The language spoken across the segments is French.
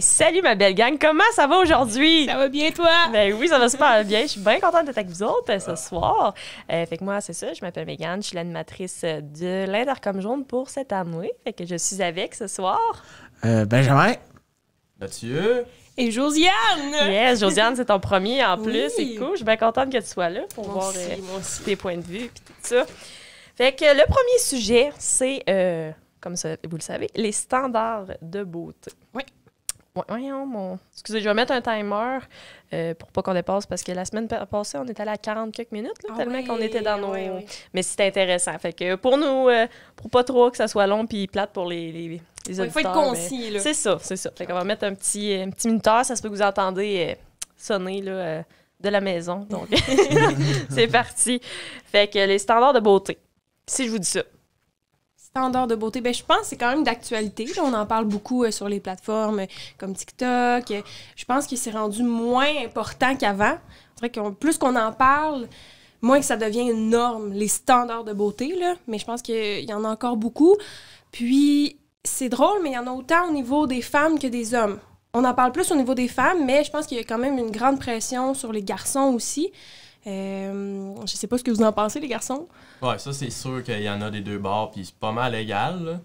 salut ma belle gang, comment ça va aujourd'hui? Ça va bien toi? Ben oui, ça va super bien. Je suis bien contente d'être avec vous autres euh, ce ah. soir. Euh, fait que moi, c'est ça, je m'appelle Mégane, je suis l'animatrice euh, de l'Intercom Jaune pour cette année. Fait que je suis avec ce soir. Benjamin. Mathieu. Et Josiane! Yes, Josiane, c'est ton premier en plus. C'est cool. Je suis bien contente que tu sois là pour voir tes points de vue et tout ça. Fait que le premier sujet, c'est, comme vous le savez, les standards de beauté. Oui. Voyons, mon. Excusez, je vais mettre un timer euh, pour pas qu'on dépasse parce que la semaine passée, on était allé à 40 quelques minutes, là, ah tellement qu'on était dans nos. Oui, oui. Mais c'est intéressant. Fait que pour nous, euh, pour pas trop que ça soit long puis plate pour les, les, auditeurs. Il faut être concis, là. C'est ça, c'est ça. Fait qu'on va mettre un petit, euh, petit minuteur. Ça se peut que vous entendez sonner, là, de la maison. Donc, c'est parti. Fait que les standards de beauté. Si je vous dis ça, standards de beauté, ben, je pense que c'est quand même d'actualité. On en parle beaucoup euh, sur les plateformes euh, comme TikTok. Euh, je pense que c'est rendu moins important qu'avant. C'est vrai que plus qu'on en parle, moins que ça devient une norme, les standards de beauté. Là. Mais je pense qu'il y en a encore beaucoup. Puis, c'est drôle, mais il y en a autant au niveau des femmes que des hommes. On en parle plus au niveau des femmes, mais je pense qu'il y a quand même une grande pression sur les garçons aussi. Euh, je sais pas ce que vous en pensez, les garçons. Ouais, ça, c'est sûr qu'il y en a des deux bords, puis c'est pas mal égal.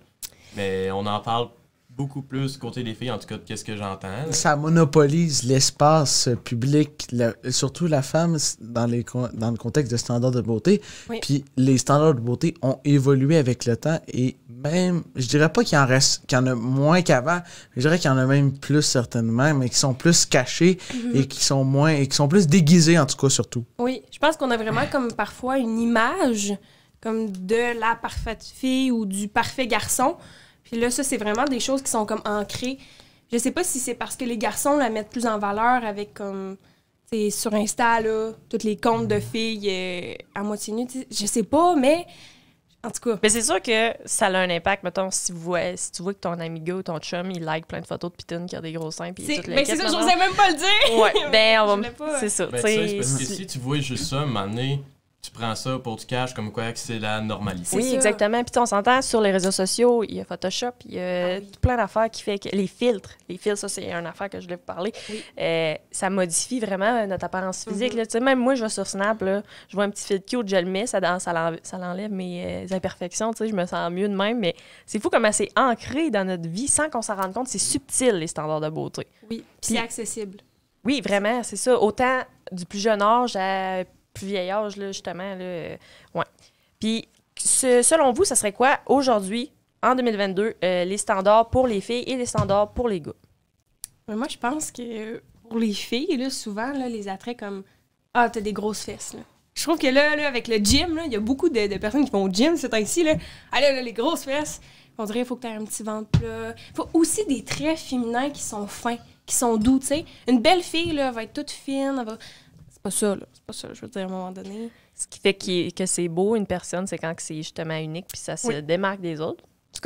Mais on en parle beaucoup plus côté des filles, en tout cas, qu'est-ce que j'entends. Ça monopolise l'espace public, surtout la femme, dans, le contexte de standards de beauté. Puis les standards de beauté ont évolué avec le temps et même, je dirais pas qu'il en reste, qu'il y en a moins qu'avant, je dirais qu'il y en a même plus certainement, mais qui sont plus cachés mhm. et qui sont moins, et qui sont plus déguisés en tout cas surtout. Oui, je pense qu'on a vraiment comme parfois une image comme de la parfaite fille ou du parfait garçon, puis là, ça, c'est vraiment des choses qui sont comme ancrées. Je sais pas si c'est parce que les garçons la mettent plus en valeur avec comme. C'est sur Insta, là, toutes les comptes de filles euh, à moitié nues. Je sais pas, mais en tout cas. Mais c'est sûr que ça a un impact, mettons, si, vous, si tu vois que ton amigo ou ton chum, il like plein de photos de Piton qui a des gros seins. Puis c'est ben, ça, j'osais même pas le dire. Ouais, ben, on va. C'est ça. Ben, c'est parce que si tu vois juste ça, donné tu prends ça pour du cash, comme quoi c'est la normalité. Oui, exactement. Puis on s'entend sur les réseaux sociaux, il y a Photoshop, il y a ah plein d'affaires qui fait que les filtres, les filtres, ça c'est une affaire que je voulais vous parler. Euh, ça modifie vraiment euh, notre apparence mhm. physique. là. Tu sais, même moi, je vais sur Snap, là, je vois un petit filtre cute, je le mets, ça, ça, l'enlève mes euh, imperfections, tu sais, je me sens mieux de même. Mais c'est fou comme c'est ancré dans notre vie sans qu'on s'en rende compte. C'est subtil, les standards de beauté. Oui, puis c'est accessible. Oui, vraiment, c'est ça. Autant du plus jeune âge à plus vieil justement. Là, euh, Puis, selon vous, ça serait quoi aujourd'hui, en 2022, euh, les standards pour les filles et les standards pour les gars? moi, je pense que pour les filles, là, souvent, les attraits comme Ah, t'as des grosses fesses. Je trouve que là, avec le gym, il y a beaucoup de, personnes qui vont au gym c'est ainsi, « Là. là, les grosses fesses. On dirait faut que tu un petit ventre plat. faut aussi des traits féminins qui sont fins, qui sont doux. sais. Une belle fille là, va être toute fine, elle va pas ça, là. C'est pas ça, je veux dire, à un moment donné. Ce qui fait que c'est beau, une personne, c'est quand c'est justement unique, puis ça se démarque des autres.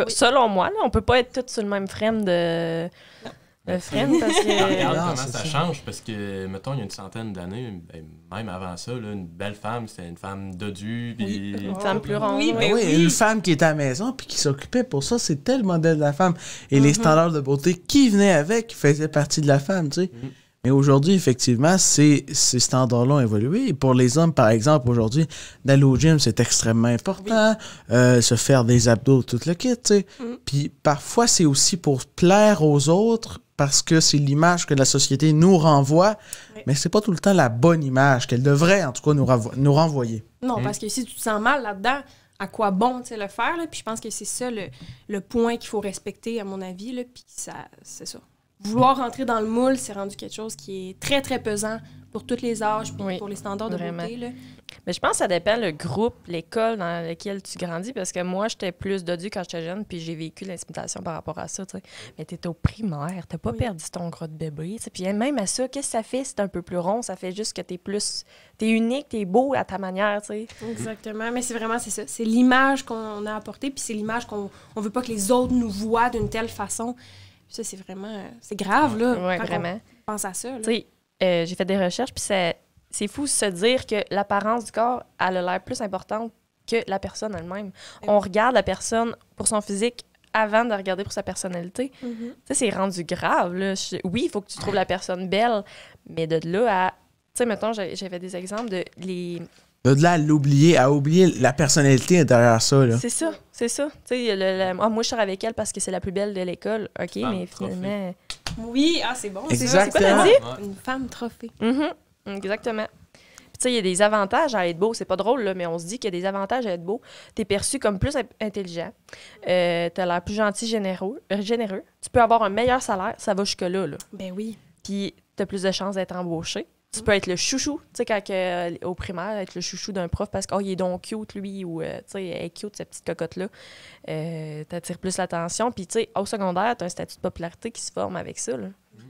selon moi, là, on peut pas être tous sur le même frame de. Non. Regarde comment ça, change, parce que, mettons, il y a une centaine d'années, ben, même avant ça, une belle femme, c'était une femme dodue, Une femme plus ronde. Ah oui, une femme qui était à la maison, puis qui s'occupait pour ça, c'était le modèle de la femme. Et les mhm. standards de beauté qui venaient avec faisaient partie de la femme, tu sais. Mhm. Mais aujourd'hui, effectivement, ces, standards-là ont évolué. pour les hommes, par exemple, aujourd'hui, d'aller au gym, c'est extrêmement important. Euh, se faire des abdos, tout le kit, tu sais. Mm. Puis parfois, c'est aussi pour plaire aux autres parce que c'est l'image que la société nous renvoie, mais c'est pas tout le temps la bonne image qu'elle devrait, en tout cas, nous, renvoyer. Non, mm. parce que si tu te sens mal là-dedans, à quoi bon le faire. Là. Puis je pense que c'est ça le, point qu'il faut respecter, à mon avis. Là. Puis ça, c'est ça vouloir rentrer dans le moule, c'est rendu quelque chose qui est très, très pesant pour tous les âges, pour, pour les standards de beauté. Mais je pense que ça dépend le groupe, l'école dans laquelle tu grandis, parce que moi, j'étais plus dodue quand j'étais jeune, puis j'ai vécu l'intimidation par rapport à ça. sais Mais tu au primaire, tu pas perdu ton gros de bébé. Puis même à ça, qu'est-ce que ça fait si un peu plus rond? Ça fait juste que tu es plus. Tu es unique, tu es beau à ta manière. T'sais. Exactement. Mais c'est vraiment c'est ça. C'est l'image qu'on a apportée, puis c'est l'image qu'on ne veut pas que les autres nous voient d'une telle façon. Ça, c'est vraiment. Euh, c'est grave, là. Oui, vraiment. pense à ça. Tu euh, j'ai fait des recherches, puis c'est fou se dire que l'apparence du corps, elle a l'air plus importante que la personne elle-même. Eh on regarde la personne pour son physique avant de regarder pour sa personnalité. Ça, mm-hmm. c'est rendu grave. Là. oui, il faut que tu trouves la personne belle, mais de là à. Tu sais, mettons, j'avais des exemples de les, de là à l'oublier, à oublier la personnalité derrière ça. C'est ça, c'est ça. Ah, moi, je suis avec elle parce que c'est la plus belle de l'école. OK, mais finalement. Oui, ah, c'est bon. C'est quoi, t'as dit? Une femme trophée. Mm -hmm. Exactement il y a des avantages à être beau. C'est pas drôle, là, mais on se dit qu'il y a des avantages à être beau. Tu es perçu comme plus intelligent. Euh, tu as l'air plus gentil, généreux, euh, généreux. Tu peux avoir un meilleur salaire. Ça va jusque-là. Là. Ben oui. Puis, tu as plus de chances d'être embauché. Tu peux être le chouchou, tu sais, quand euh, au primaire, être le chouchou d'un prof parce que, oh, il est donc cute, lui, ou, euh, tu sais, elle est cute, cette petite cocotte-là. Euh, T'attires plus l'attention. Puis, tu sais, au secondaire, t'as un statut de popularité qui se forme avec ça, là. Mm-hmm.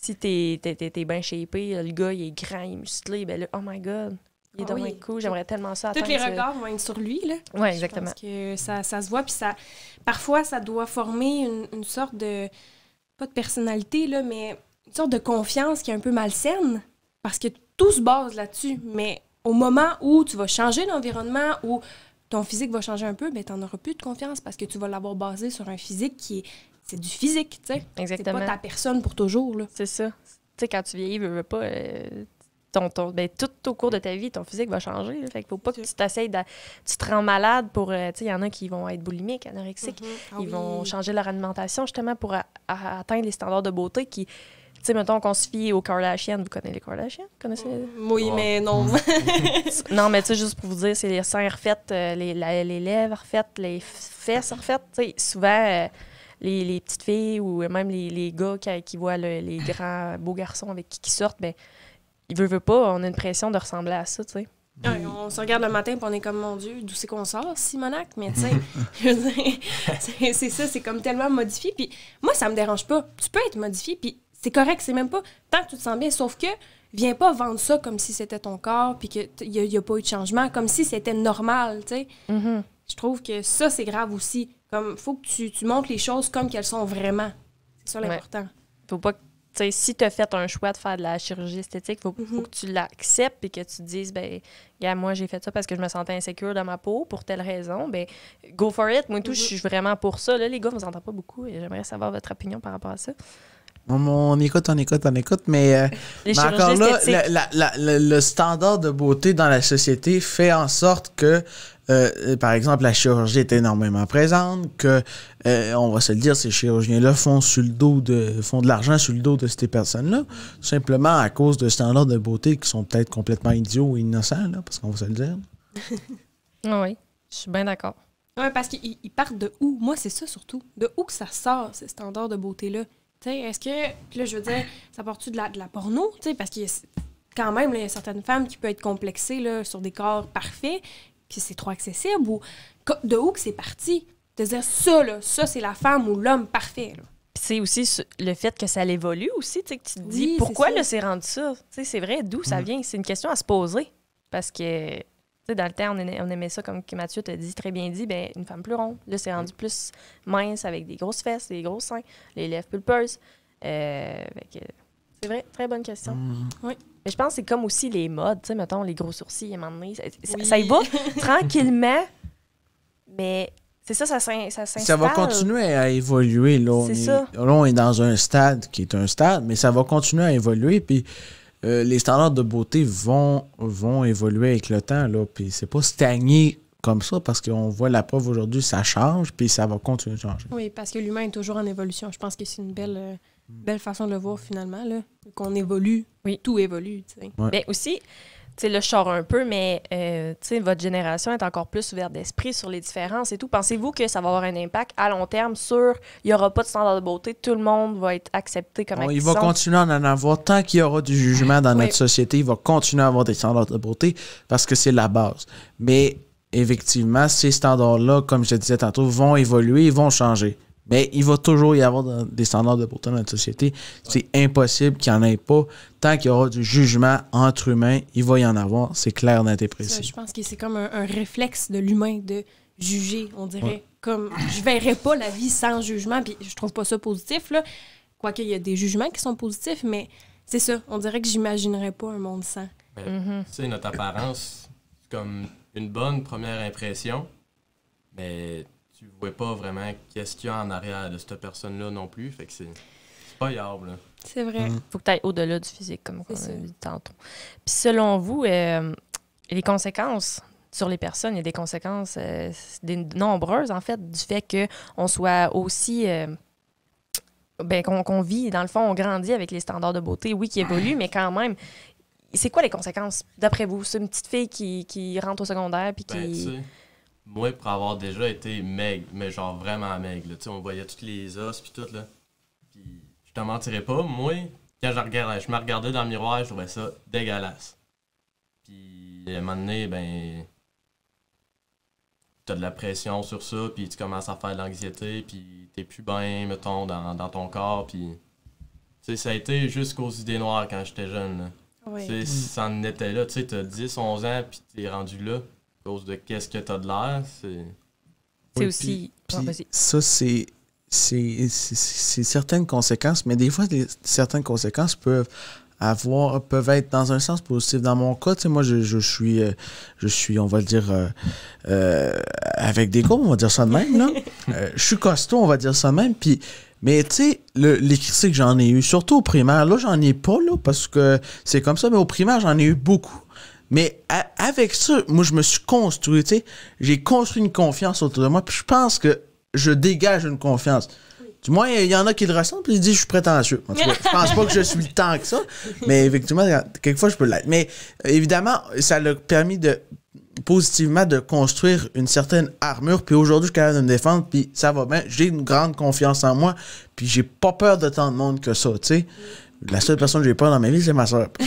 Si t'es es, bien shapé, le gars, il est grand, il est musclé, ben là, oh my God, il est ah donc oui. j'aimerais tellement ça. Tous les regards vont être sur lui, là. Oui, exactement. Parce que ça, se voit, puis ça... Parfois, ça doit former une, une sorte de... Pas de personnalité, là, mais une sorte de confiance qui est un peu malsaine. Parce que tout se base là-dessus. Mais au moment où tu vas changer l'environnement, où ton physique va changer un peu, ben, tu n'en auras plus de confiance parce que tu vas l'avoir basé sur un physique qui est. C'est du physique, tu sais. Exactement. C'est pas ta personne pour toujours, là. C'est ça. Tu sais, quand tu vieillis, veux, pas. Euh, ton, ton, ben, tout au cours de ta vie, ton physique va changer. Fait qu'il faut pas que tu t'essayes de. Tu te rends malade pour. Euh, tu sais, il y en a qui vont être boulimiques, anorexiques. Mm-hmm. Ah ils vont changer leur alimentation justement pour atteindre les standards de beauté qui, tu sais, mettons qu'on se fie aux Kardashians. Vous connaissez les Kardashians? connaissez les... Mm, oui, mais non. Mm. non, mais tu sais, juste pour vous dire, c'est les seins refaites, euh, les, les lèvres refaites, les fesses refaites. Tu sais, souvent, euh, les, petites filles ou même les, les gars qui, voient les grands beaux garçons avec qui, sortent, ben, ils veulent, pas, on a une pression de ressembler à ça, tu sais. on se regarde le matin et on est comme, mon Dieu, d'où c'est qu'on sort, Simonac? Mais tu sais, c'est ça, c'est comme tellement modifié. Puis moi, ça me dérange pas. Tu peux être modifié, puis c'est correct, c'est même pas. Tant que tu te sens bien, sauf que viens pas vendre ça comme si c'était ton corps, puis qu'il n'y a, pas eu de changement, comme si c'était normal, tu sais. Mm-hmm. Je trouve que ça, c'est grave aussi. Comme, faut que tu, montres les choses comme qu'elles sont vraiment. C'est ça l'important. Faut pas que, si tu as fait un choix de faire de la chirurgie esthétique, faut, faut mm-hmm. que tu l'acceptes et que tu te dises, ben, gars, moi, j'ai fait ça parce que je me sentais insécure dans ma peau pour telle raison. Ben, go for it. Moi, tout, je mm-hmm. suis vraiment pour ça. Là, les gars, vous entendez pas beaucoup et j'aimerais savoir votre opinion par rapport à ça. On, écoute, on écoute, on écoute, mais, euh, mais encore là, le standard de beauté dans la société fait en sorte que, euh, par exemple, la chirurgie est énormément présente, que, euh, on va se le dire, ces chirurgiens-là font, de, de l'argent sur le dos de ces personnes-là, simplement à cause de standards de beauté qui sont peut-être complètement idiots ou innocents, parce qu'on va se le dire. Ah oui, je suis bien d'accord. Oui, parce qu'ils partent de où? Moi, c'est ça surtout. De où que ça sort, ces standards de beauté-là? est-ce que. là, je veux dire, ça porte tu de la, de la porno? Parce qu'il y quand même y a certaines femmes qui peuvent être complexées sur des corps parfaits, puis c'est trop accessible, ou de où que c'est parti? De dire ça, là, ça, c'est la femme ou l'homme parfait. c'est aussi le fait que ça évolue aussi, tu sais, que tu te dis pourquoi c'est rendu ça? c'est vrai, d'où ça mm. vient? C'est une question à se poser. Parce que dans le temps, on aimait, ça, comme Mathieu t'a dit très bien dit, ben, une femme plus ronde. Là, c'est rendu mm. plus mince avec des grosses fesses, des gros seins, les lèvres pulpeuses. Euh, c'est vrai, très bonne question. Mm. Oui. Mais je pense que c'est comme aussi les modes, tu sais, mettons, les gros sourcils, ça, y va tranquillement, mais c'est ça, ça s'installe. Ça va continuer à évoluer. Là, est, là, on est dans un stade qui est un stade, mais ça va continuer à évoluer. Puis euh, les standards de beauté vont, vont évoluer avec le temps. Là, puis c'est pas stagné comme ça parce qu'on voit la preuve aujourd'hui, ça change, puis ça va continuer de changer. Oui, parce que l'humain est toujours en évolution. Je pense que c'est une belle, euh, belle façon de le voir finalement, qu'on évolue, oui. tout évolue. Tu ben, aussi, sais, le je un peu, mais euh, votre génération est encore plus ouverte d'esprit sur les différences et tout. Pensez-vous que ça va avoir un impact à long terme sur il n'y aura pas de standard de beauté, tout le monde va être accepté comme bon, Il va continuer à en avoir tant qu'il y aura du jugement dans notre société, il va continuer à avoir des standards de beauté parce que c'est la base. Mais effectivement, ces standards-là, comme je disais tantôt, vont évoluer, ils vont changer. Mais ben, il va toujours y avoir des standards de beauté dans notre société. C'est impossible qu'il n'y en ait pas. Tant qu'il y aura du jugement entre humains, il va y en avoir. C'est clair, dans je pense que c'est comme un, réflexe de l'humain de juger, on dirait. Comme je verrais pas la vie sans jugement, puis je trouve pas ça positif, là. Quoique, il y a des jugements qui sont positifs, mais c'est ça. On dirait que j'imaginerais pas un monde sans. C'est ben, mhm. notre apparence, comme une bonne première impression, mais ne vois pas vraiment qu'est-ce qu'il y a en arrière de cette personne-là non plus. Fait que c'est pas C'est vrai. Il mm. faut que tu ailles au-delà du physique, comme on a dit tantôt. Puis selon vous, euh, les conséquences sur les personnes, il y a des conséquences euh, nombreuses, en fait, du fait qu'on soit aussi. Euh, ben, qu'on vit, dans le fond, on grandit avec les standards de beauté, oui, qui évoluent, mais quand même, c'est quoi les conséquences, d'après vous? C'est une petite fille qui, qui rentre au secondaire puis qui. Ben, moi, pour avoir déjà été maigre, mais genre vraiment maigre, sais on voyait toutes les os puis tout, là. Puis, je te mentirais pas, moi, quand je, je me regardais dans le miroir, je trouvais ça dégueulasse. Puis, à un moment donné, ben, t'as de la pression sur ça, puis tu commences à faire de l'anxiété, puis t'es plus bien, mettons, dans, dans ton corps, puis... Tu ça a été jusqu'aux idées noires quand j'étais jeune, là. ça en était là, tu sais, t'as 10, 11 ans, puis t'es rendu là de qu'est-ce que t'as de l'air, c'est. aussi. Ah, ça, c'est. certaines conséquences, mais des fois, certaines conséquences peuvent avoir peuvent être dans un sens positif. Dans mon cas, moi, je, suis, euh, je suis, on va le dire, euh, euh, avec des gros, on va dire ça de même. Là. je suis costaud, on va dire ça de même. Puis, mais tu sais, le, les critiques, j'en ai eu, surtout au primaire. Là, j'en ai pas, là, parce que c'est comme ça, mais au primaire, j'en ai eu beaucoup. Mais avec ça, moi, je me suis construit, tu sais. J'ai construit une confiance autour de moi. Puis je pense que je dégage une confiance. Du moins, il y en a qui le ressentent, puis ils disent, je suis prétentieux. je pense pas que je suis tant que ça. Mais effectivement, quelquefois, je peux l'être. Mais évidemment, ça l'a permis de positivement de construire une certaine armure. Puis aujourd'hui, je suis capable de me défendre, puis ça va bien. J'ai une grande confiance en moi, puis j'ai pas peur de tant de monde que ça, tu sais. La seule personne que j'ai peur dans ma vie, c'est ma soeur.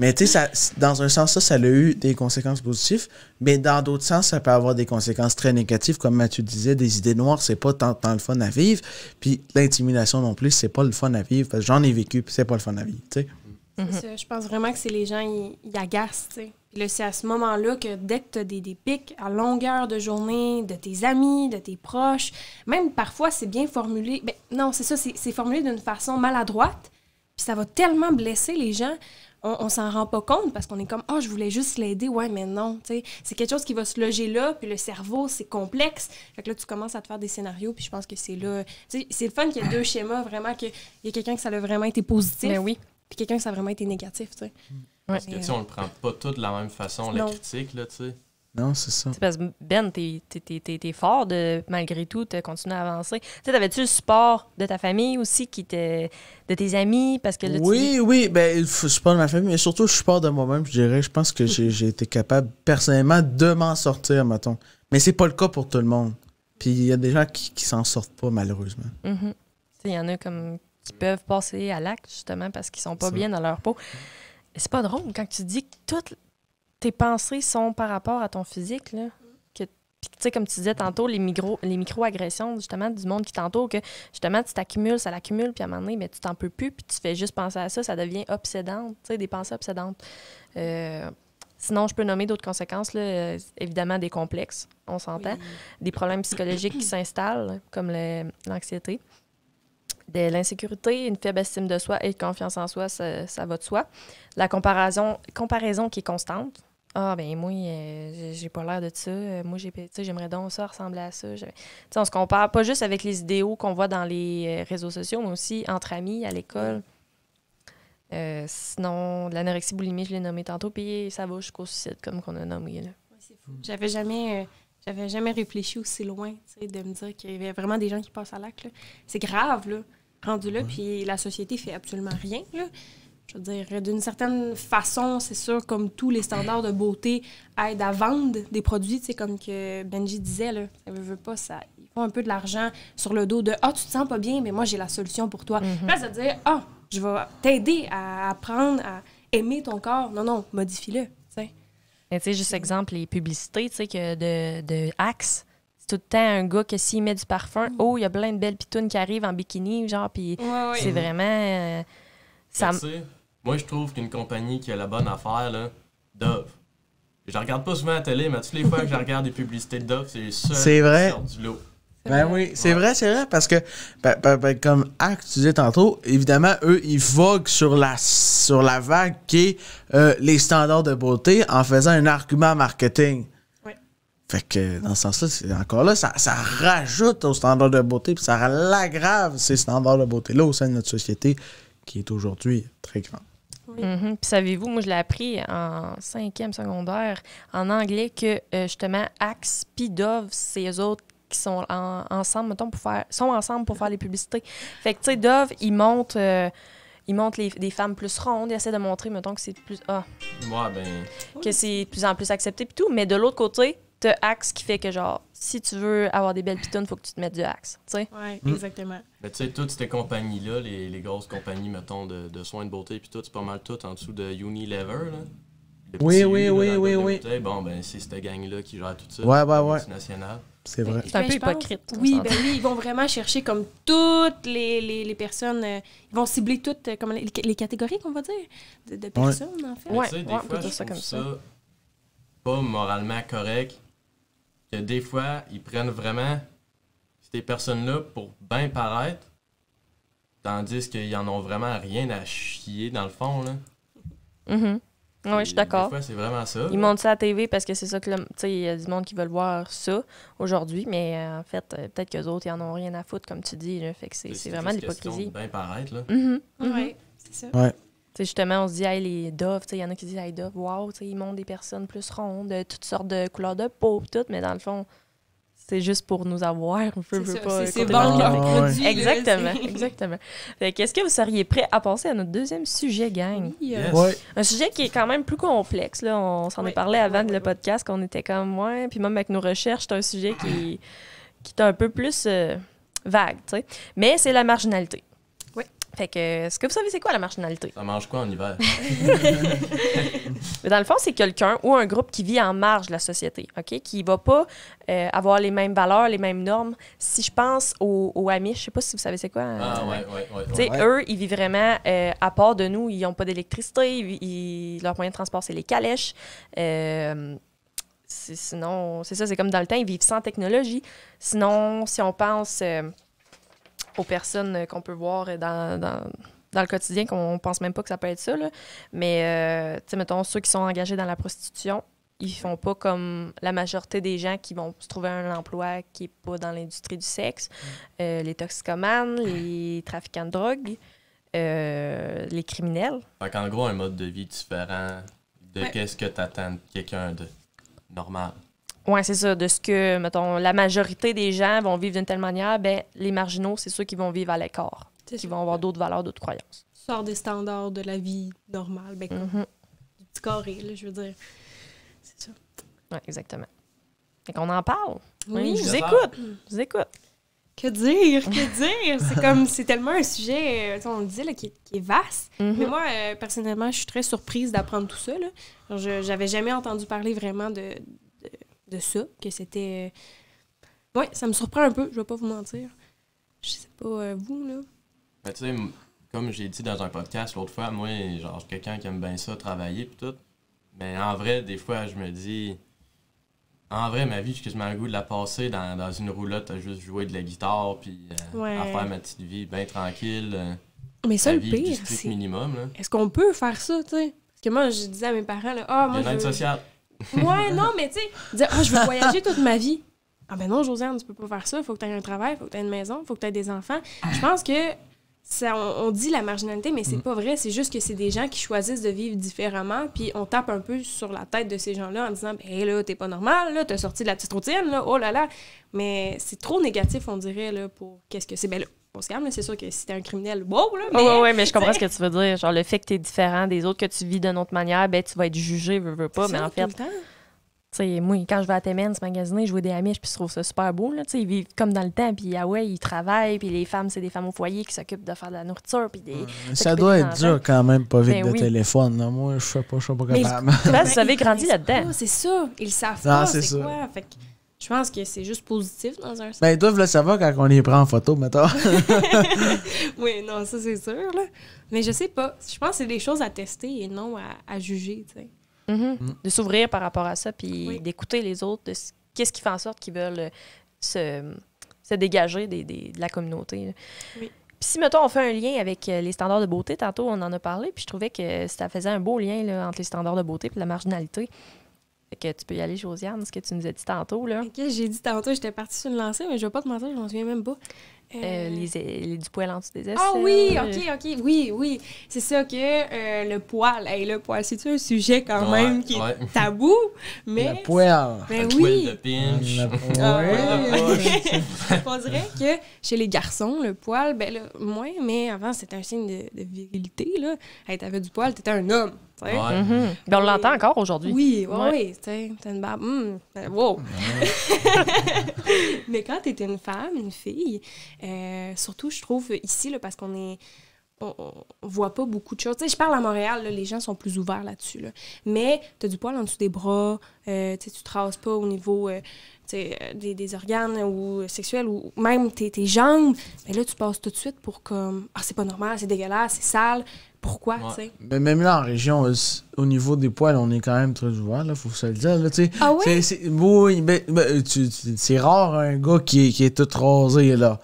Mais tu sais, dans un sens, ça, ça a eu des conséquences positives, mais dans d'autres sens, ça peut avoir des conséquences très négatives. Comme Mathieu disait, des idées noires, c'est pas tant, le fun à vivre. Puis l'intimidation non plus, c'est pas le fun à vivre. Parce que j'en ai vécu, puis c'est pas le fun à vivre, tu sais. Mhm. Je pense vraiment que c'est les gens, ils agacent, tu sais. Puis c'est à ce moment-là que dès que tu des, pics à longueur de journée, de tes amis, de tes proches, même parfois c'est bien formulé. Ben, non, c'est ça, c'est formulé d'une façon maladroite, puis ça va tellement blesser les gens on, s'en rend pas compte parce qu'on est comme, oh, je voulais juste l'aider. Ouais, mais non. C'est quelque chose qui va se loger là, puis le cerveau, c'est complexe. Fait que là, tu commences à te faire des scénarios, puis je pense que c'est là. C'est le fun qu'il y ait deux schémas, vraiment, qu'il y ait quelqu'un que ça a vraiment été positif. Ben oui. Puis quelqu'un que ça a vraiment été négatif, tu sais. Parce que, on le prend pas tout de la même façon, la critique, là, tu sais. Non, c'est ça. parce Ben, t'es fort de, malgré tout, de continuer à avancer. Tu t'avais-tu le support de ta famille aussi, qui de tes amis? Parce que oui, oui, ben, le support de ma famille, mais surtout le support de moi-même, je dirais. Je pense que j'ai, été capable personnellement de m'en sortir, mettons. Mais c'est pas le cas pour tout le monde. Puis il y a des gens qui, s'en sortent pas, malheureusement. Mm-hmm. Il y en a comme qui peuvent passer à l'acte, justement, parce qu'ils sont pas bien dans leur peau. c'est pas drôle quand tu dis que toutes tes pensées sont par rapport à ton physique, tu comme tu disais tantôt, les, micro, les micro-agressions, justement, du monde qui tantôt, que justement, tu t'accumules, ça l'accumule, puis à un moment donné, mais ben, tu t'en peux plus, puis tu fais juste penser à ça, ça devient obsédant, tu sais, des pensées obsédantes. Euh, sinon, je peux nommer d'autres conséquences, là, euh, évidemment des complexes, on s'entend, des problèmes psychologiques qui s'installent, comme l'anxiété, de l'insécurité, une faible estime de soi et de confiance en soi, ça, ça, va de soi, la comparaison, comparaison qui est constante, ah, ben moi, euh, j'ai pas l'air de ça. Euh, moi, j'aimerais donc ça ressembler à ça. on se compare pas juste avec les idéaux qu'on voit dans les euh, réseaux sociaux, mais aussi entre amis, à l'école. sinon, l'anorexie boulimie, je l'ai nommé tantôt, puis ça va jusqu'au suicide, comme qu'on a nommé. c'est fou. J'avais jamais. j'avais jamais réfléchi aussi loin, de me dire qu'il y avait vraiment des gens qui passent à l'acte. C'est grave, là, rendu là, puis la société fait absolument rien, là. Je veux dire, d'une certaine façon, c'est sûr, comme tous les standards de beauté aident à vendre des produits, c'est comme que Benji disait, là, ça veut, pas, ça, ils font un peu de l'argent sur le dos de « Ah, tu te sens pas bien, mais moi, j'ai la solution pour toi mm dire « Ah, je vais t'aider à apprendre à aimer ton corps. » Non, non, modifie-le, tu sais, juste exemple, les publicités, tu sais, de, de Axe, tout le temps un gars que s'il met du parfum, mm. oh, il y a plein de belles pitounes qui arrivent en bikini, genre, puis c'est vraiment... Euh, ça, moi, je trouve qu'une compagnie qui a la bonne affaire, là, Dove. Je regarde pas souvent la télé, mais toutes les fois que je regarde des publicités de Dove, c'est ça C'est vrai. du lot. Ben oui, c'est vrai, c'est vrai, parce que, ben, ben, ben, comme Act, tu disais tantôt, évidemment, eux, ils voguent sur la, sur la vague qui est euh, les standards de beauté en faisant un argument marketing. Oui. Fait que, dans ce sens-là, encore là, ça, ça, rajoute aux standards de beauté, puis ça l'aggrave, ces standards de beauté-là, au sein de notre société qui est aujourd'hui très grand. Mhm. Puis savez-vous, moi je l'ai appris en cinquième secondaire en anglais que euh, justement Axe puis Dove, c'est eux autres qui sont ensemble, mettons, pour faire, sont ensemble pour faire les publicités. Fait que tu sais, Dove, euh, ils montent, les, des femmes plus rondes, ils essaient de montrer, mettons, que c'est plus. Ah. ben... Que c'est de plus en plus accepté puis tout. Mais de l'autre côté, t'as Axe qui fait que, genre, si tu veux avoir des belles pitounes, faut que tu te mettes du Axe, tu sais? Ouais, mm. exactement. Mais tu sais, toutes ces compagnies-là, les, les, grosses compagnies, mettons, de, de soins de beauté, puis tout, c'est pas mal tout en dessous de Unilever, là. oui, oui, oui, oui, oui. Bon, ben, c'est cette gang-là qui gère tout ça. Ouais, ouais, ouais. C'est vrai. C'est un peu ben, hypocrite. oui, ben oui, ils vont vraiment chercher comme toutes les, les, personnes. Euh, ils vont cibler toutes euh, comme les, catégories, qu'on va dire, de, personnes, en fait. Tu ouais, des fois peut ça comme ça. Pas moralement correct que des fois, ils prennent vraiment ces personnes-là pour bien paraître, tandis qu'ils en ont vraiment rien à chier dans le fond. Là. Mm-hmm. Oui, je suis d'accord. Des fois, c'est vraiment ça. Ils montent ça à la TV parce que c'est ça que, tu sais, il y a du monde qui veulent voir ça aujourd'hui, mais euh, en fait, euh, peut-être que autres, ils en ont rien à foutre, comme tu dis. fait c'est, vraiment de l'hypocrisie. bien paraître, là. Mm-hmm. Oui, mm-hmm. c'est ça. Ouais justement, on se dit, hey, les doves, il y en a qui disent, hey, wow, ils montent des personnes plus rondes, euh, toutes sortes de couleurs de peau, tout, mais dans le fond, c'est juste pour nous avoir. On peut, pas. C'est euh, Exactement, exactement. Qu'est-ce que vous seriez prêt à penser à notre deuxième sujet, gang? Euh, un sujet qui est quand même plus complexe. Là. On s'en est parlé avant de le podcast, qu'on était comme, ouais, puis même avec nos recherches, c'est un sujet qui, qui est un peu plus vague, Mais c'est la marginalité. Fait que, ce que vous savez c'est quoi la marginalité? Ça mange quoi en hiver? Mais dans le fond, c'est quelqu'un ou un groupe qui vit en marge de la société, OK? Qui va pas euh, avoir les mêmes valeurs, les mêmes normes. Si je pense aux, Amis, je sais pas si vous savez c'est quoi. Hein? Ah, ouais, ouais, ouais, Eux, ils vivent vraiment euh, à part de nous. Ils n'ont pas d'électricité. leur moyen de transport, c'est les calèches. Euh, sinon, c'est ça, c'est comme dans le temps, ils vivent sans technologie. Sinon, si on pense aux personnes euh, qu'on peut voir dans, dans, le quotidien, qu'on pense même pas que ça peut être ça. Là. Mais, euh, tu sais, mettons, ceux qui sont engagés dans la prostitution, ils font pas comme la majorité des gens qui vont se trouver un emploi qui est pas dans l'industrie du sexe. Mm. Euh, les toxicomanes, les trafiquants de drogue, les criminels. Fait en gros, un mode de vie différent de qu'est-ce que tu attends de quelqu'un de normal. Oui, c'est ça. De ce que, mettons, la majorité des gens vont vivre d'une telle manière, ben, les marginaux, c'est ceux qui vont vivre à l'écart, qui vont avoir d'autres valeurs, d'autres croyances. Sort des standards de la vie normale, ben, mhm. du carré, je veux dire. C'est ça. Oui, exactement. Fait qu'on en parle. Oui, je vous écoute. écoute. Que dire, que dire? c'est comme, c'est tellement un sujet, euh, on le dit, là, qui, est, vaste. Mhm. Mais moi, euh, personnellement, je suis très surprise d'apprendre tout ça. Là. Je n'avais jamais entendu parler vraiment de, de ça, que c'était. Euh, oui, ça me surprend un peu, je vais pas vous mentir. Je sais pas, euh, vous, là. Ben, tu sais, comme j'ai dit dans un podcast l'autre fois, moi, genre, quelqu'un qui aime bien ça, travailler, puis tout. Mais en vrai, des fois, je me dis. En vrai, ma vie, je me le goût de la passer dans, une roulotte à juste jouer de la guitare, puis euh, à faire ma petite vie bien tranquille. mais ça, le pire, c'est. minimum, Est-ce qu'on peut faire ça, tu sais? Parce que moi, je disais à mes parents, là, oh, sociale. Ouais, non, mais tu sais, dire, oh, je veux voyager toute ma vie. Ah ben non, Josiane, tu peux pas faire ça. Faut que tu aies un travail, faut que tu aies une maison, faut que tu aies des enfants. Ah. Je pense que ça, on, dit la marginalité, mais c'est mm. pas vrai. C'est juste que c'est des gens qui choisissent de vivre différemment, puis on tape un peu sur la tête de ces gens-là en disant ben là, t'es pas normal, là, t'as sorti de la petite routine, là, oh là là. Mais c'est trop négatif, on dirait, là, pour qu'est-ce que c'est. belle on se calme, c'est sûr que si t'es un criminel, beau, là. Mais, oui, ouais, mais je comprends ce que tu veux dire. Genre, le fait que t'es différent des autres, que tu vis d'une autre manière, ben, tu vas être jugé, veux, veux pas, mais en fait. Tout le temps. moi, quand je vais à Temens magasiner, je vois des Amish, puis je trouve ça super beau. Là, ils vivent comme dans le temps, puis ah ouais, ils travaillent, puis les femmes, c'est des femmes au foyer qui s'occupent de faire de la nourriture. Puis des, euh, ça doit être dur quand même, pas vite ben de téléphone. Non? Moi, je sais pas, je suis pas capable. Mais, vous grandi ben, là-dedans. Ah, c'est ça, ils savent non, ah, C'est quoi. Je pense que c'est juste positif dans un sens. Ben, ils doivent le savoir quand on les prend en photo, mettons. oui, non, ça, c'est sûr, Mais je sais pas. Je pense que c'est des choses à tester et non à, juger, mm-hmm. mm. De s'ouvrir par rapport à ça, puis d'écouter les autres, de qu'est-ce qui fait en sorte qu'ils veulent euh, se, dégager de la communauté. Puis si, mettons, on fait un lien avec euh, les standards de beauté, tantôt, on en a parlé, puis je trouvais que ça faisait un beau lien entre les standards de beauté et la marginalité que tu peux y aller, Josiane, ce que tu nous as dit tantôt. Là. OK, j'ai dit tantôt, j'étais partie sur une lancée, mais je vais pas te mentir, je m'en souviens même pas. Euh, euh, les, du poil en dessous des ah aisselles. Ah oui, ok, ok, oui, oui. C'est ça que euh, le poil, hey, le poil, c'est un sujet quand même qui est tabou, mais... Le poil. Ben le oui. de pinch. Ah On dirait que chez les garçons, le poil, ben là, moins, mais avant, c'était un signe de, virilité, là. Hey, t'avais du poil, t'étais un homme. Mhm. Ben, on l'entend encore aujourd'hui. Oui, oui, oui. une barbe. Hmm, ben, wow! Mais quand tu es une femme, une fille, euh, surtout, je trouve, ici, là, parce qu'on est on voit pas beaucoup de choses. je parle à Montréal, les gens sont plus ouverts là-dessus. Mais tu as du poil en dessous des bras, euh, tu ne te pas au niveau euh, des, organes ou sexuels ou même tes, jambes. Mais là, tu passes tout de suite pour comme Ah, c'est pas normal, c'est dégueulasse, c'est sale pourquoi, tu sais. Mais même là, en région, euh, au niveau des poils, on est quand même très ouvert, là, faut se le dire, tu sais. Ah oui? C'est, ben, ben, rare un gars qui, qui est tout rasé, là.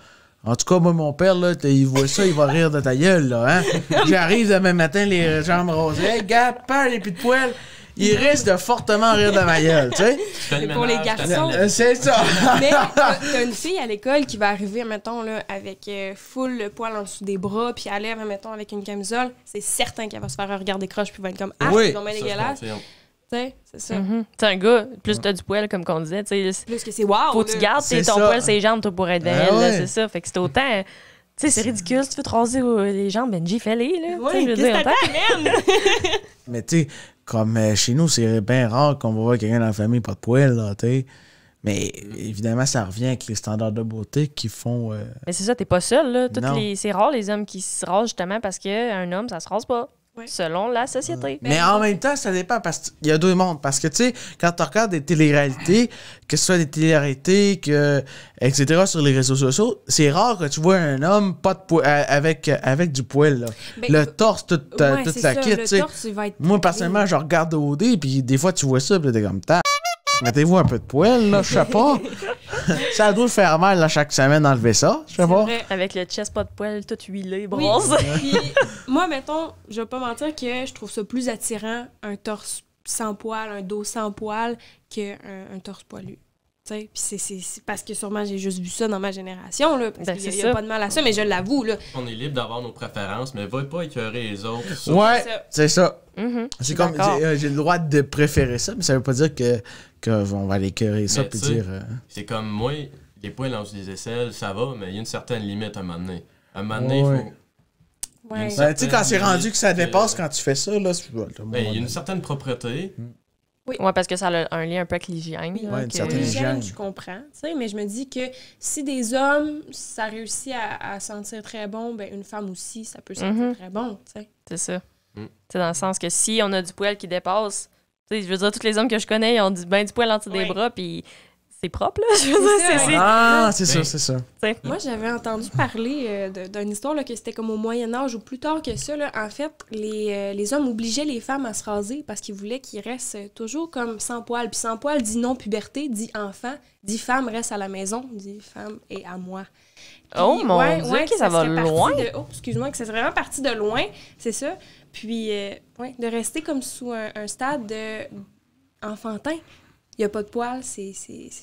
En tout cas, moi, mon père, là, il voit ça, il va rire de ta gueule, là, hein? J'arrive demain matin, les jambes rosées. gars, peur, les pieds de poil. Il risque de fortement rire de ma gueule, tu sais. pour les garçons. C'est ça. Mais euh, t'as une fille à l'école qui va arriver, mettons, là, avec euh, full le poil en dessous des bras, puis à lèvres, mettons, avec une camisole. C'est certain qu'elle va se faire regarder croche, puis va être comme Ah, oui. c'est dégueulasse c'est ça. Mm-hmm. un gars, plus t'as du poil, comme qu'on disait. Plus que c'est wow. Faut que tu gardes ton poil, ses jambes, toi, pour être belle. C'est ça. Fait que c'est autant. c'est ridicule, tu veux te raser les jambes, Benji, fais-les, là. veux dire, Mais tu sais, comme euh, chez nous, c'est bien rare qu'on voit quelqu'un dans la famille pas de poil, là, tu sais. Mais évidemment, ça revient avec les standards de beauté qui font. Euh, Mais c'est ça, t'es pas seul, là. les... C'est rare les hommes qui se rasent justement parce qu'un homme, ça se rase pas. Selon la société. Euh, mais, en même temps, ça dépend parce qu'il y a deux mondes. Parce que, tu sais, quand tu regardes des télé-réalités, que ce soit des télé que, etc., sur les réseaux sociaux, c'est rare que tu vois un homme pas de euh, avec, euh, avec du poil. Ben, le torse, toute toute la ça, Le Moi, personnellement, je regarde OD, puis des fois, tu vois ça, puis t'es comme, Mettez-vous un peu de poils, là, je sais pas. ça doit faire mal, là, chaque semaine, d'enlever ça, je sais pas. Avec le chest pas de poils, tout huilé, bronze. moi, mettons, je vais pas mentir que je trouve ça plus attirant, un torse sans poil, un dos sans poil, qu'un un torse poilu. Puis c'est parce que sûrement j'ai juste vu ça dans ma génération, là, parce n'y ben, a, pas de mal à ça, mais je l'avoue. On est libre d'avoir nos préférences, mais va pas écœurer les autres. Ouais, c'est ça. Mm-hmm. J'ai, comme, euh, j'ai, le droit de préférer ça, mais ça veut pas dire que, on va aller ça euh, hein. C'est comme moi, les poils dans les aisselles, ça va, mais il y a une certaine limite à un moment donné. un faut. Ben, tu sais, quand c'est rendu que ça dépasse, quand tu fais ça, là, ben, il y a une certaine propreté, mm. Oui. parce que ça a un lien un peu avec l'hygiène. Oui, une Je comprends, mais je me dis que si des hommes, ça réussit à, sentir très bon, ben une femme aussi, ça peut sentir mhm. très bon, C'est ça. Mm. C'est dans le sens que si on a du poil qui dépasse, je veux dire, tous les hommes que je connais, ils ont du, ben, du poil entre les des bras, puis c'est propre, là. c'est, ah, c'est ça, ben, c'est ça. Ben, moi, j'avais entendu parler euh, d'une histoire là, que c'était comme au Moyen-Âge ou plus tard que ça. en fait, les, euh, les, hommes obligeaient les femmes à se raser parce qu'ils voulaient qu'ils restent toujours comme sans poils. Puis sans poils dit non-puberté, dit enfant, dit femme reste à la maison, dit femme et à moi. oh mon Dieu, que ça, va loin. De, oh, excuse-moi, que c'est vraiment parti de loin, c'est ça. Puis, euh, de rester comme sous un, un stade de enfantin il n'y a pas de poils, c'est.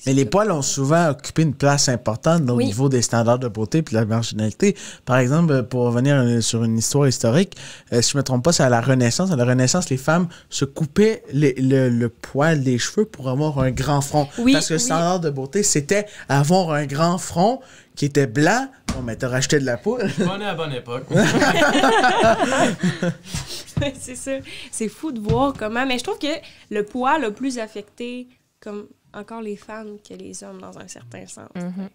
Mais les poils ont souvent occupé une place importante au niveau des standards de beauté et de la marginalité. Par exemple, pour revenir euh, sur une histoire historique, euh, si je ne me trompe pas, c'est à la Renaissance. À la Renaissance, les femmes se coupaient le, poil des cheveux pour avoir un grand front. Oui, Parce que le standard de beauté, c'était avoir un grand front qui était blanc. on mais t'as racheté de la poule. à bonne époque. c'est ça. C'est fou de voir comment. Mais je trouve que le poil a plus affecté comme encore les femmes que les hommes dans un certain sens. Mhm.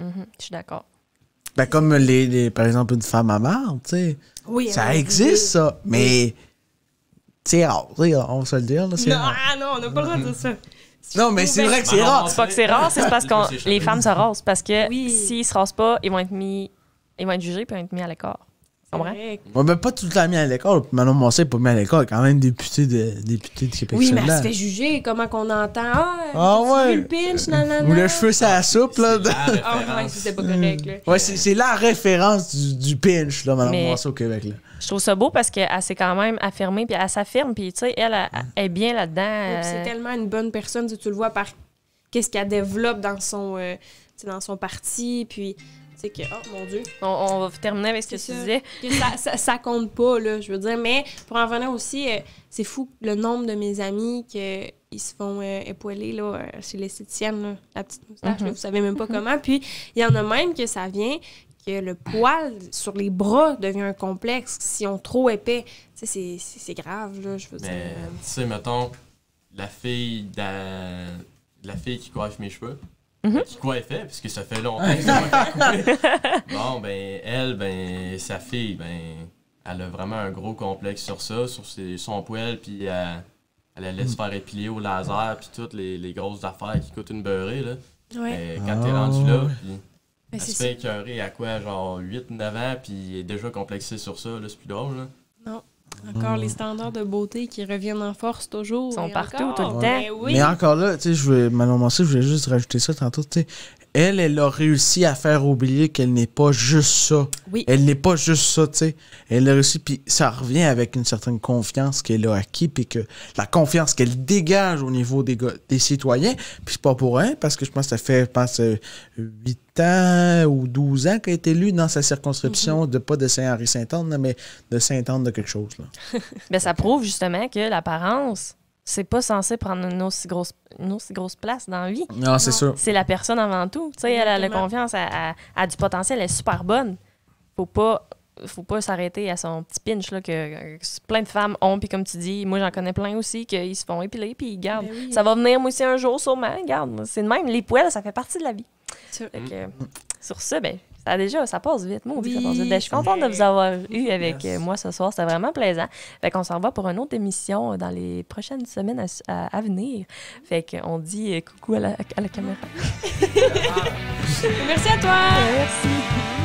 Mhm. Je suis d'accord. Ben, comme les, par exemple une femme amante, tu sais. Oui, ça existe, ça. Mais c'est rare, on va se le dire. non, ah, non, on n'a pas le droit de dire ça. Non, mais c'est vrai que c'est ah, rare. C'est pas que c'est rare, c'est parce que les femmes se rasent. Parce que oui. s'ils se rasent pas, ils vont être mis, ils vont être jugés et ils vont être mis à l'écart pas tout le temps à l'école. Manon n'est pas mis à l'école. quand même députée de, députée Québec Oui, mais elle se fait juger. Comment qu'on entend. Ah, ah ouais. le pinch, euh, Ou le cheveu, ça soupe, là. Ah, ouais, c'était c'est la référence du, pinch, là, Manon au Québec, là. Je trouve ça beau parce qu'elle s'est quand même affirmée, puis elle s'affirme, puis tu sais, elle, est bien là-dedans. Euh. c'est tellement une bonne personne, tu le vois par qu'est-ce qu'elle développe dans son, euh, dans son parti, puis c'est que, oh mon Dieu. On, va terminer avec ce que tu disais. Ça, compte pas, là, je veux dire. Mais pour en venir aussi, euh, c'est fou le nombre de mes amis que ils se font euh, époiler là, euh, chez l'esthéticienne, la petite moustache, mhm. vous savez même pas mhm. comment. Puis il y en a même que ça vient que le poil sur les bras devient un complexe si on trop épais. Tu sais, c'est grave, là, je veux dire. Tu sais, mettons, la fille, la fille qui coiffe mes cheveux, Mm Quoi elle fait, que ça fait longtemps que Bon, ben, elle, ben, sa fille, ben, elle a vraiment un gros complexe sur ça, sur ses, son poil, puis elle, elle, laisse mhm. faire épiler au laser, puis toutes les, grosses affaires qui coûtent une beurrée, là. Ouais. Ben, quand t'es ah rendu là, puis ben, elle se fait écœurer à quoi, genre 8-9 ans, puis elle est déjà complexée sur ça, là, c'est plus drôle, là. Encore ah. les standards de beauté qui reviennent en force toujours. Ils sont partout encore, tout le ah temps. Ben Mais, encore là, tu sais, je je voulais juste rajouter ça tantôt, tu sais, elle, elle a réussi à faire oublier qu'elle n'est pas juste ça. Oui. Elle n'est pas juste ça, tu sais. Elle a réussi, puis ça revient avec une certaine confiance qu'elle a acquis, puis que la confiance qu'elle dégage au niveau des, des citoyens, puis c'est pas pour rien, parce que je pense que ça fait, je pense, 8 euh, ans ou 12 ans qu'elle est élue dans sa circonscription, mhm. de pas de Saint-Henri-Saint-Anne, mais de Saint-Anne de quelque chose. Là. Ben, ça prouve justement que l'apparence c'est pas censé prendre une aussi grosse, une aussi grosse place dans la vie. Non, c'est sûr. C'est la personne avant tout. Tu sais, elle a la confiance, elle, a du potentiel, elle est super bonne. Faut pas faut pas s'arrêter à son petit pinch là, que, plein de femmes ont. Puis comme tu dis, moi j'en connais plein aussi qu'ils se font épiler puis ils gardent. Ben ça va venir moi aussi un jour sûrement, garde. C'est le même, les poils, ça fait partie de la vie. Sur, mm. sur ce, ben, ça, déjà, ça passe vite, mon oui, ben, je suis contente de vous avoir eu avec euh, moi ce soir. C'était vraiment plaisant. Fait qu'on s'en va pour une autre émission euh, dans les prochaines semaines à, venir. Fait qu'on dit euh, coucou à la caméra. Merci à toi. Merci.